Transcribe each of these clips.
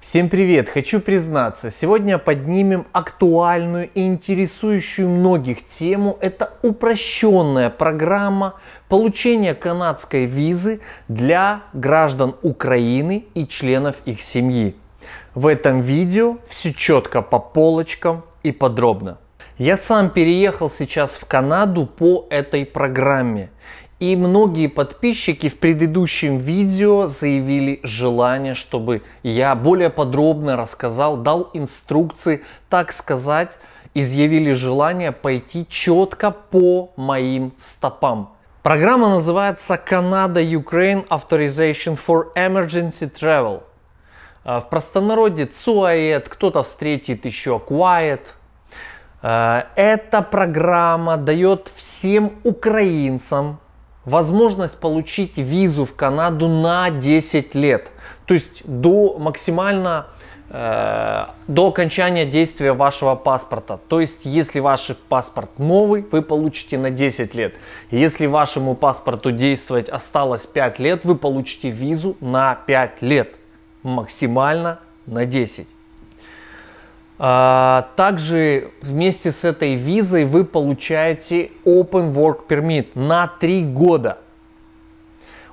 Всем привет! Хочу признаться, сегодня поднимем актуальную и интересующую многих тему. Это упрощенная программа получения канадской визы для граждан Украины и членов их семьи. В этом видео все четко по полочкам и подробно. Я сам переехал сейчас в Канаду по этой программе. И многие подписчики в предыдущем видео заявили желание, чтобы я более подробно рассказал, дал инструкции, так сказать, изъявили желание пойти четко по моим стопам. Программа называется Canada Ukraine Authorization for Emergency Travel. А, в простонародье ЦУАЭД, кто-то встретит еще Quiet а, – эта программа дает всем украинцам возможность получить визу в Канаду на 10 лет, то есть до максимально э, до окончания действия вашего паспорта. То есть, если ваш паспорт новый, вы получите на 10 лет. Если вашему паспорту действовать осталось 5 лет, вы получите визу на 5 лет. Максимально на 10. А, также вместе с этой визой вы получаете Open Work Permit на 3 года.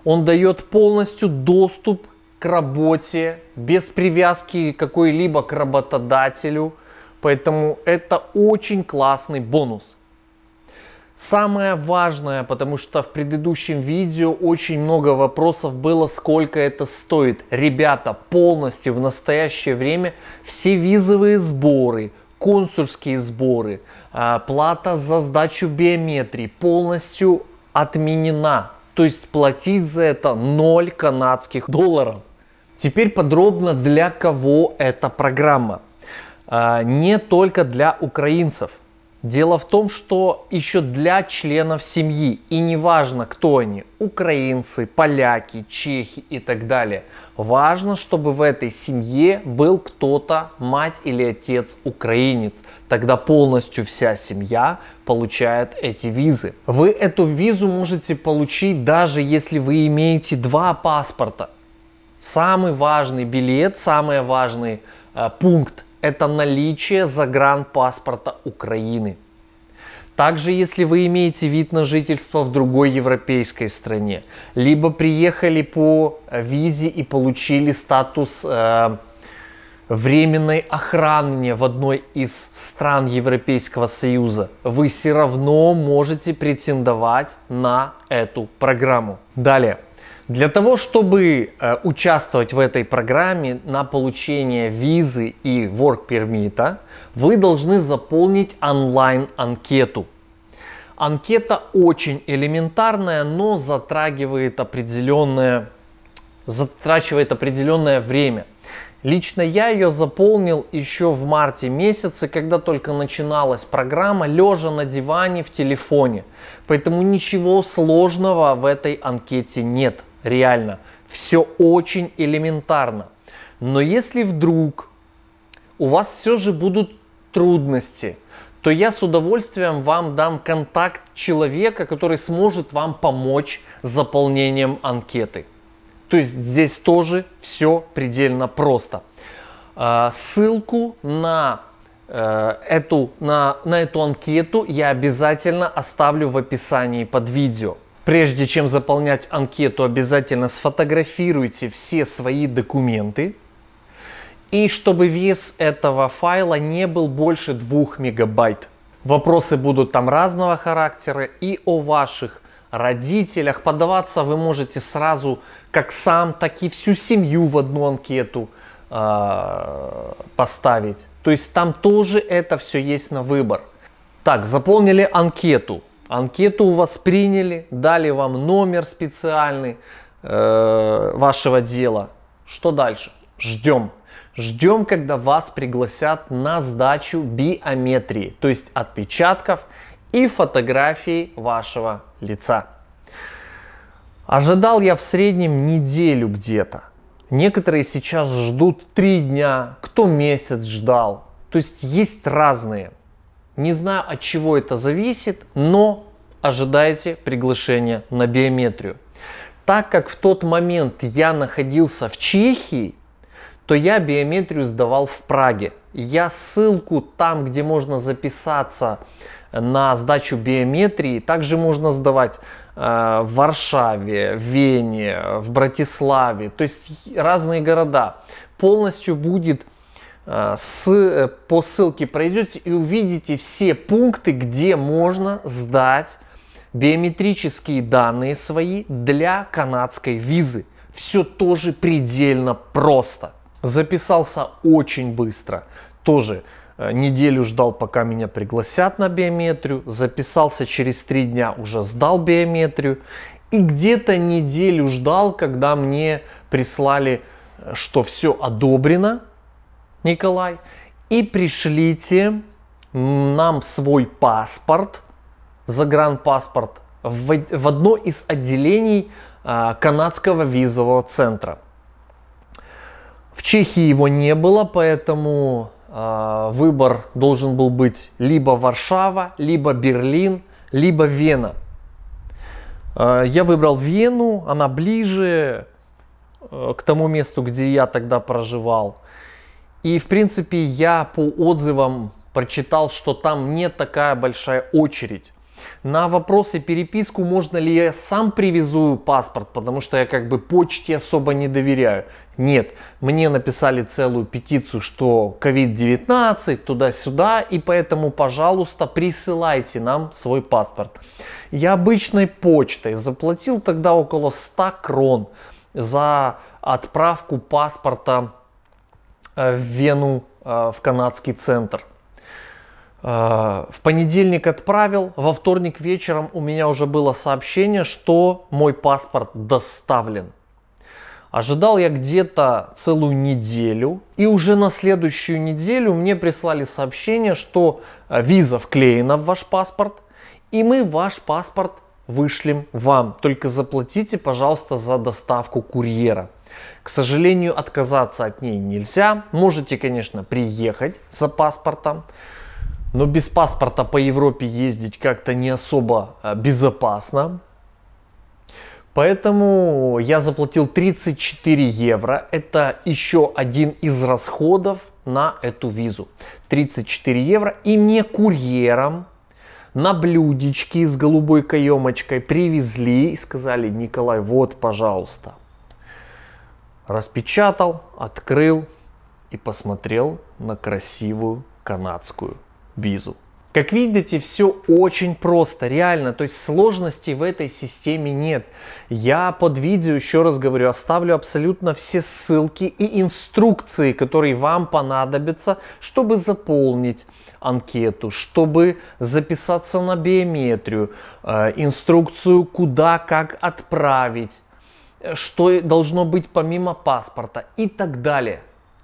Он дает полностью доступ к работе без привязки какой-либо к работодателю. Поэтому это очень классный бонус. Самое важное, потому что в предыдущем видео очень много вопросов было, сколько это стоит. Ребята, полностью в настоящее время все визовые сборы, консульские сборы, а, плата за сдачу биометрии полностью отменена. То есть платить за это 0 канадских долларов. Теперь подробно для кого эта программа. А, не только для украинцев. Дело в том, что еще для членов семьи, и неважно кто они, украинцы, поляки, чехи и так далее, важно, чтобы в этой семье был кто-то, мать или отец украинец. Тогда полностью вся семья получает эти визы. Вы эту визу можете получить даже если вы имеете два паспорта. Самый важный билет, самый важный э, пункт это наличие загранпаспорта Украины. Также, если вы имеете вид на жительство в другой европейской стране, либо приехали по визе и получили статус э, временной охраны в одной из стран Европейского Союза, вы все равно можете претендовать на эту программу. Далее. Для того, чтобы э, участвовать в этой программе на получение визы и work permit, вы должны заполнить онлайн-анкету. Анкета очень элементарная, но затрагивает определенное, затрачивает определенное время. Лично я ее заполнил еще в марте месяце, когда только начиналась программа, лежа на диване в телефоне. Поэтому ничего сложного в этой анкете нет. Реально. Все очень элементарно. Но если вдруг у вас все же будут трудности, то я с удовольствием вам дам контакт человека, который сможет вам помочь с заполнением анкеты. То есть здесь тоже все предельно просто. А, ссылку на э, эту, на, на эту анкету я обязательно оставлю в описании под видео. Прежде чем заполнять анкету, обязательно сфотографируйте все свои документы. И чтобы вес этого файла не был больше 2 мегабайт. Вопросы будут там разного характера и о ваших родителях. Подаваться вы можете сразу как сам, так и всю семью в одну анкету э, поставить. То есть там тоже это все есть на выбор. Так, заполнили анкету. Анкету у вас приняли, дали вам номер специальный э, вашего дела. Что дальше? Ждем. Ждем, когда вас пригласят на сдачу биометрии, то есть отпечатков и фотографий вашего лица. Ожидал я в среднем неделю где-то. Некоторые сейчас ждут три дня, кто месяц ждал. То есть есть разные. Не знаю, от чего это зависит, но ожидайте приглашения на биометрию. Так как в тот момент я находился в Чехии, то я биометрию сдавал в Праге. Я ссылку там, где можно записаться э, на сдачу биометрии, также можно сдавать э, в Варшаве, в Вене, э, в Братиславе, то есть разные города. Полностью будет Э, с, э, по ссылке пройдете и увидите все пункты, где можно сдать биометрические данные свои для канадской визы. Все тоже предельно просто. Записался очень быстро. Тоже э, неделю ждал, пока меня пригласят на биометрию. Записался через три дня, уже сдал биометрию. И где-то неделю ждал, когда мне прислали, что все одобрено, Николай, и пришлите нам свой паспорт, загранпаспорт, в, в одно из отделений а, канадского визового центра. В Чехии его не было, поэтому а, выбор должен был быть либо Варшава, либо Берлин, либо Вена. А, я выбрал Вену, она ближе э, к тому месту, где я тогда проживал. И, в принципе, я по отзывам прочитал, что там не такая большая очередь. На вопросы переписку, можно ли я сам привезу паспорт, потому что я как бы почте особо не доверяю. Нет, мне написали целую петицию, что COVID-19, туда-сюда, и поэтому, пожалуйста, присылайте нам свой паспорт. Я обычной почтой заплатил тогда около 100 крон за отправку паспорта Э, в Вену, э, в канадский центр. Э, в понедельник отправил, во вторник вечером у меня уже было сообщение, что мой паспорт доставлен. Ожидал я где-то целую неделю, и уже на следующую неделю мне прислали сообщение, что виза вклеена в ваш паспорт, и мы ваш паспорт вышлем вам. Только заплатите, пожалуйста, за доставку курьера. К сожалению, отказаться от ней нельзя. Можете, конечно, приехать за паспортом, но без паспорта по Европе ездить как-то не особо а, безопасно. Поэтому я заплатил 34 евро. Это еще один из расходов на эту визу. 34 евро. И мне курьером на блюдечке с голубой каемочкой привезли и сказали, Николай, вот, пожалуйста, Распечатал, открыл и посмотрел на красивую канадскую визу. Как видите, все очень просто, реально, то есть сложностей в этой системе нет. Я под видео, еще раз говорю, оставлю абсолютно все ссылки и инструкции, которые вам понадобятся, чтобы заполнить анкету, чтобы записаться на биометрию, э, инструкцию, куда, как отправить что должно быть помимо паспорта и так далее.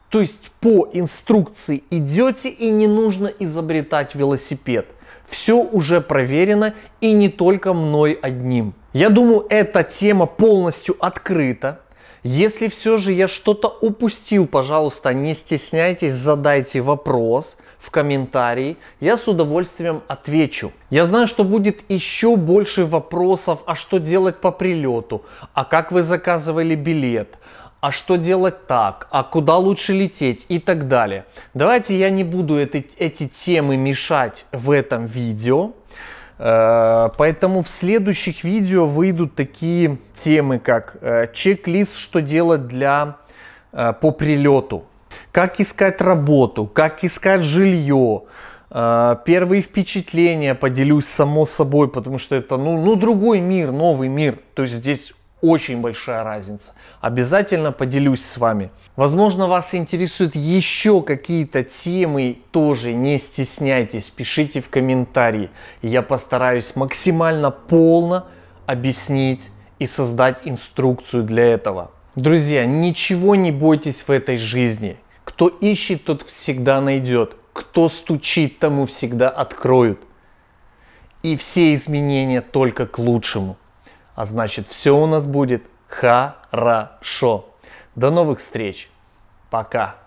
То есть по инструкции идете и не нужно изобретать велосипед. Все уже проверено и не только мной одним. Я думаю, эта тема полностью открыта. Если все же я что-то упустил, пожалуйста, не стесняйтесь, задайте вопрос в комментарии, я с удовольствием отвечу. Я знаю, что будет еще больше вопросов, а что делать по прилету, а как вы заказывали билет, а что делать так, а куда лучше лететь и так далее. Давайте я не буду эти, эти темы мешать в этом видео. Э, поэтому в следующих видео выйдут такие темы, как э, чек-лист, что делать для, э, по прилету, как искать работу, как искать жилье, Первые впечатления поделюсь само собой, потому что это ну, ну другой мир, новый мир. То есть здесь очень большая разница. Обязательно поделюсь с вами. Возможно, вас интересуют еще какие-то темы, тоже не стесняйтесь, пишите в комментарии. Я постараюсь максимально полно объяснить и создать инструкцию для этого. Друзья, ничего не бойтесь в этой жизни. Кто ищет, тот всегда найдет. Кто стучит, тому всегда откроют. И все изменения только к лучшему. А значит, все у нас будет хорошо. До новых встреч. Пока.